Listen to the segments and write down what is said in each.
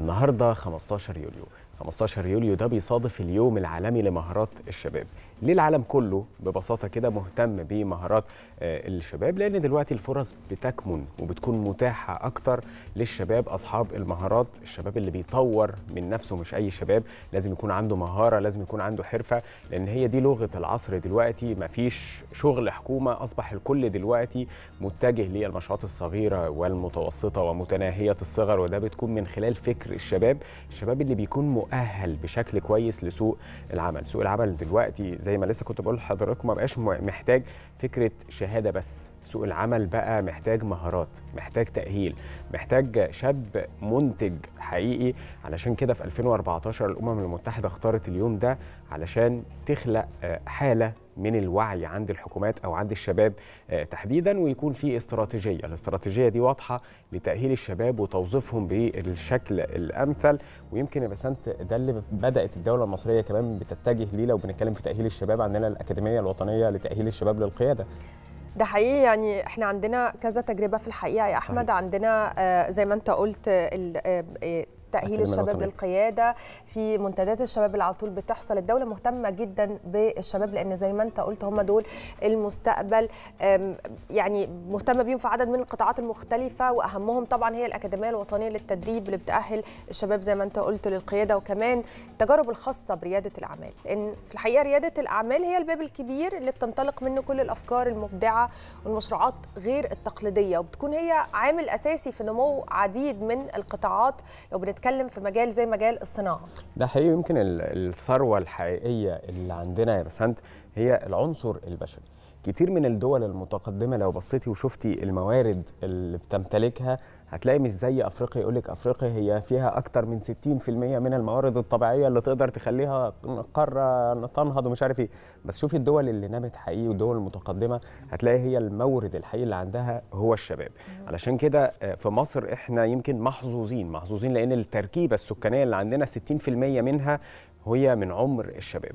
النهارده 15 يوليو 15 يوليو ده بيصادف اليوم العالمي لمهارات الشباب ليه العالم كله ببساطة كده مهتم بمهارات آه، الشباب لأن دلوقتي الفرص بتكمن وبتكون متاحة أكتر للشباب أصحاب المهارات الشباب اللي بيطور من نفسه مش أي شباب لازم يكون عنده مهارة لازم يكون عنده حرفة لأن هي دي لغة العصر دلوقتي مفيش شغل حكومة أصبح الكل دلوقتي متجه للمشروعات الصغيرة والمتوسطة ومتناهية الصغر وده بتكون من خلال فكر الشباب الشباب اللي بيكون مؤهل بشكل كويس لسوق العمل سوق العمل دلوقتي زي ما لسه كنت بقول لحضراتكم ما بقاش محتاج فكره شهاده بس سوق العمل بقى محتاج مهارات محتاج تأهيل محتاج شاب منتج حقيقي علشان كده في 2014 الأمم المتحدة اختارت اليوم ده علشان تخلق آه، حالة من الوعي عند الحكومات او عند الشباب آه، تحديدا ويكون في استراتيجيه، الاستراتيجيه دي واضحه لتاهيل الشباب وتوظيفهم بالشكل الامثل ويمكن يا بسنت ده اللي بدات الدوله المصريه كمان بتتجه ليه لو بنتكلم في تاهيل الشباب عندنا الاكاديميه الوطنيه لتاهيل الشباب للقياده. ده حقيقي يعني احنا عندنا كذا تجربه في الحقيقه يا احمد صحيح. عندنا آه، زي ما انت قلت آه، آه، تأهيل الشباب للقيادة في منتديات الشباب اللي على طول بتحصل الدولة مهتمة جدا بالشباب لأن زي ما أنت قلت هم دول المستقبل يعني مهتمة بيهم في عدد من القطاعات المختلفة وأهمهم طبعا هي الأكاديمية الوطنية للتدريب اللي بتأهل الشباب زي ما أنت قلت للقيادة وكمان التجارب الخاصه برياده الاعمال لان في الحقيقه رياده الاعمال هي الباب الكبير اللي بتنطلق منه كل الافكار المبدعه والمشروعات غير التقليديه وبتكون هي عامل اساسي في نمو عديد من القطاعات لو بنتكلم في مجال زي مجال الصناعه ده حقيقي يمكن الثروه الحقيقيه اللي عندنا يا بسنت هي العنصر البشري كتير من الدول المتقدمه لو بصيتي وشفتي الموارد اللي بتمتلكها هتلاقي مش زي افريقيا يقول لك افريقيا هي فيها اكتر من 60% من الموارد الطبيعيه اللي تقدر تخليها قاره تنهض ومش عارف ايه بس شوفي الدول اللي نمت حقيقي والدول المتقدمه هتلاقي هي المورد الحقيقي اللي عندها هو الشباب علشان كده آه، في مصر احنا يمكن محظوظين محظوظين لان التركيبه السكانيه اللي عندنا 60% منها هي من عمر الشباب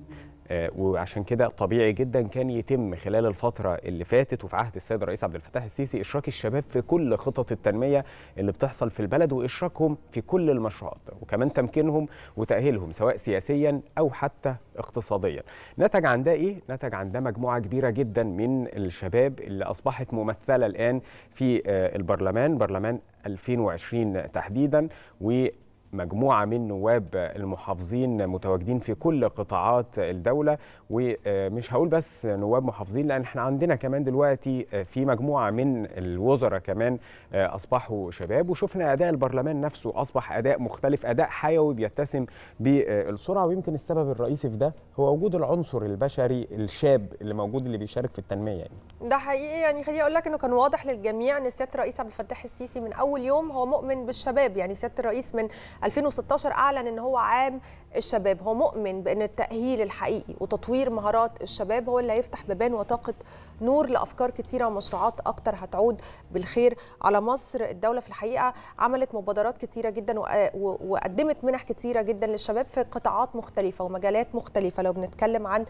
آه، وعشان كده طبيعي جدا كان يتم خلال الفتره اللي فاتت وفي عهد السيد الرئيس عبد الفتاح السيسي اشراك الشباب في كل خطط التنميه اللي بتحصل في البلد واشراكهم في كل المشروعات وكمان تمكينهم وتاهيلهم سواء سياسيا او حتى اقتصاديا نتج عن ده ايه نتج عن ده مجموعه كبيره جدا من الشباب اللي اصبحت ممثله الان في آه، البرلمان برلمان 2020 تحديدا و مجموعة من نواب المحافظين متواجدين في كل قطاعات الدولة ومش هقول بس نواب محافظين لأن احنا عندنا كمان دلوقتي في مجموعة من الوزراء كمان أصبحوا شباب وشفنا أداء البرلمان نفسه أصبح أداء مختلف أداء حيوي بيتسم بالسرعة ويمكن السبب الرئيسي في ده هو وجود العنصر البشري الشاب اللي موجود اللي بيشارك في التنمية يعني ده حقيقي يعني خليني أقول لك إنه كان واضح للجميع إن سيادة الرئيس عبد الفتاح السيسي من أول يوم هو مؤمن بالشباب يعني سيادة الرئيس من 2016 اعلن ان هو عام الشباب هو مؤمن بان التاهيل الحقيقي وتطوير مهارات الشباب هو اللي هيفتح بابان وطاقه نور لافكار كتيره ومشروعات اكتر هتعود بالخير على مصر الدوله في الحقيقه عملت مبادرات كتيره جدا وقدمت منح كتيره جدا للشباب في قطاعات مختلفه ومجالات مختلفه لو بنتكلم عن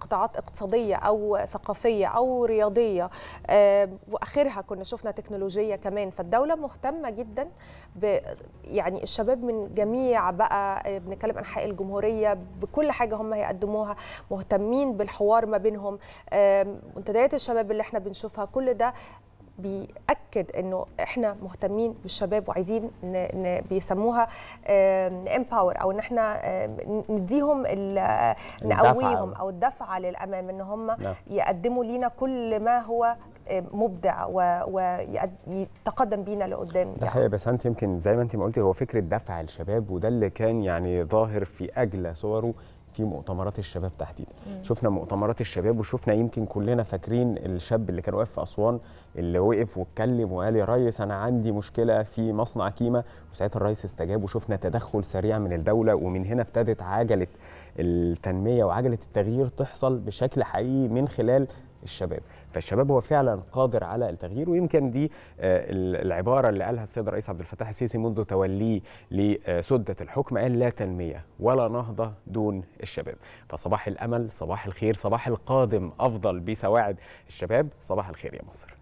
قطاعات اقتصاديه او ثقافيه او رياضيه واخرها كنا شفنا تكنولوجيه كمان فالدوله مهتمه جدا ب يعني الشباب من جميع بقى آه، بنتكلم انحاء الجمهوريه بكل حاجه هم هيقدموها مهتمين بالحوار ما بينهم منتديات الشباب اللي احنا بنشوفها كل ده بيأكد انه احنا مهتمين بالشباب وعايزين بيسموها امباور او ان احنا نديهم آه، نقويهم او الدفعه للامام ان هم نعم. يقدموا لينا كل ما هو مبدع ويتقدم بينا لقدام يعني. ده حقيقة بس انت يمكن زي ما انت ما قلتي هو فكره دفع الشباب وده اللي كان يعني ظاهر في اجلى صوره في مؤتمرات الشباب تحديدا شفنا مؤتمرات الشباب وشفنا يمكن كلنا فاكرين الشاب اللي كان واقف في اسوان اللي وقف واتكلم وقال يا ريس انا عندي مشكله في مصنع كيما وساعتها الريس استجاب وشفنا تدخل سريع من الدوله ومن هنا ابتدت عجله التنميه وعجله التغيير تحصل بشكل حقيقي من خلال الشباب فالشباب هو فعلا قادر على التغيير ويمكن دي آه، العباره اللي قالها السيد الرئيس عبد الفتاح السيسي منذ توليه لسده الحكم قال لا تنميه ولا نهضه دون الشباب فصباح الامل صباح الخير صباح القادم افضل بسواعد الشباب صباح الخير يا مصر